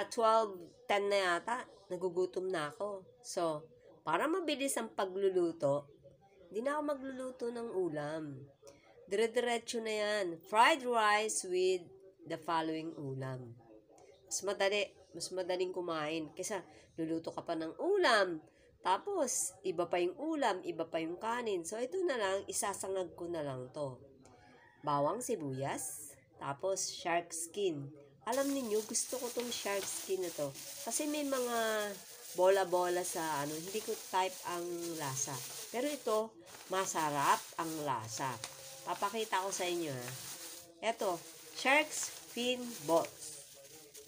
uh, ah, 12.10 na yata, nagugutom na ako. So, para mabilis ang pagluluto, hindi na ako magluluto ng ulam. Dire-diretso na yan. Fried rice with the following ulam. Mas madali, mas madaling kumain. Kesa, luluto ka pa ng ulam. Tapos, iba pa yung ulam, iba pa yung kanin. So, ito na lang, isasangag ko na lang to. Bawang sibuyas, tapos shark skin alam niyo gusto ko tong shark skin na to. Kasi may mga bola-bola sa ano, hindi ko type ang lasa. Pero ito, masarap ang lasa. Papakita ko sa inyo ha. Ito, shark's fin balls.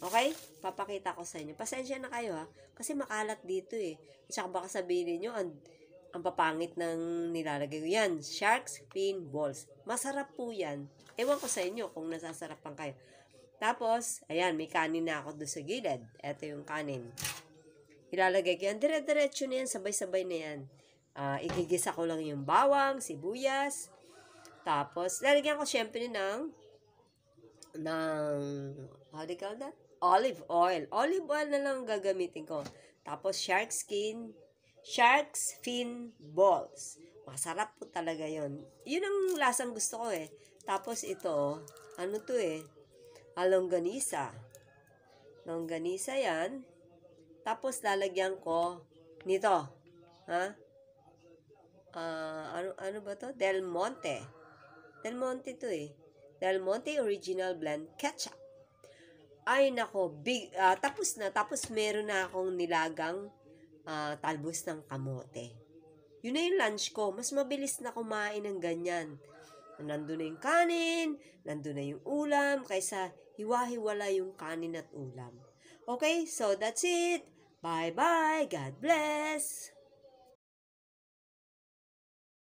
Okay? Papakita ko sa inyo. Pasensya na kayo ha. Kasi makalat dito eh. At saka baka sabihin niyo ang, ang papangit ng nilalagay ko. Yan, shark's fin balls. Masarap po yan. Ewan ko sa inyo kung nasasarapan kayo. Tapos, ayan, may kanin na ako doon sa gilid. Ito yung kanin. Ilalagay ko yan. Dire-diretso na yan. Sabay-sabay na yan. Uh, igigisa ko lang yung bawang, sibuyas. Tapos, lalagyan ko syempre ng ng how do you call that? Olive oil. Olive oil na lang gagamitin ko. Tapos, shark skin, shark's fin balls. Masarap po talaga yon. Yun ang lasang gusto ko eh. Tapos ito, ano to eh, ah, longganisa. Longganisa yan. Tapos lalagyan ko nito. Ha? Uh, ano, ano ba to? Del Monte. Del Monte to eh. Del Monte Original Blend Ketchup. Ay nako, big, uh, tapos na. Tapos meron na akong nilagang uh, talbos ng kamote. Yun na yung lunch ko. Mas mabilis na kumain ng ganyan. Nandun na yung kanin, nandun na yung ulam, kaysa hiwa-hiwala yung kanin at ulam. Okay, so that's it. Bye-bye. God bless.